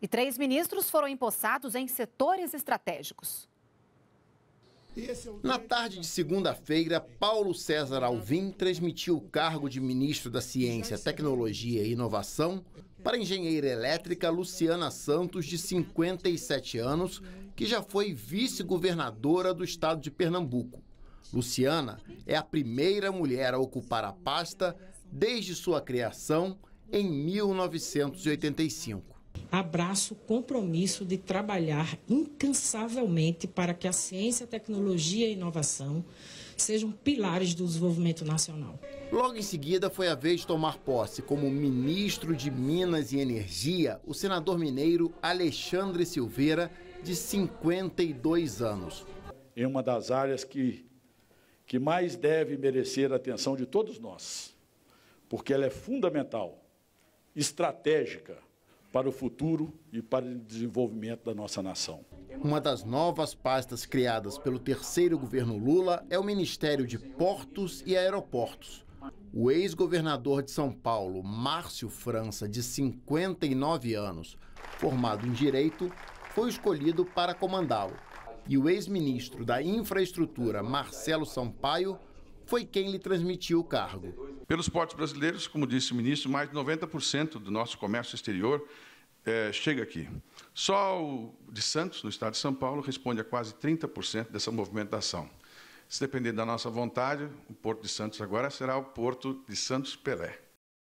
E três ministros foram empossados em setores estratégicos. Na tarde de segunda-feira, Paulo César Alvim transmitiu o cargo de ministro da Ciência, Tecnologia e Inovação para a engenheira elétrica Luciana Santos, de 57 anos, que já foi vice-governadora do estado de Pernambuco. Luciana é a primeira mulher a ocupar a pasta desde sua criação em 1985 abraço o compromisso de trabalhar incansavelmente para que a ciência, a tecnologia e a inovação sejam pilares do desenvolvimento nacional. Logo em seguida foi a vez de tomar posse como ministro de Minas e Energia o senador mineiro Alexandre Silveira, de 52 anos. Em uma das áreas que, que mais deve merecer a atenção de todos nós, porque ela é fundamental, estratégica para o futuro e para o desenvolvimento da nossa nação. Uma das novas pastas criadas pelo terceiro governo Lula é o Ministério de Portos e Aeroportos. O ex-governador de São Paulo, Márcio França, de 59 anos, formado em Direito, foi escolhido para comandá-lo. E o ex-ministro da Infraestrutura, Marcelo Sampaio, foi quem lhe transmitiu o cargo. Pelos portos brasileiros, como disse o ministro, mais de 90% do nosso comércio exterior é, chega aqui. Só o de Santos, no estado de São Paulo, responde a quase 30% dessa movimentação. Se depender da nossa vontade, o Porto de Santos agora será o Porto de Santos Pelé.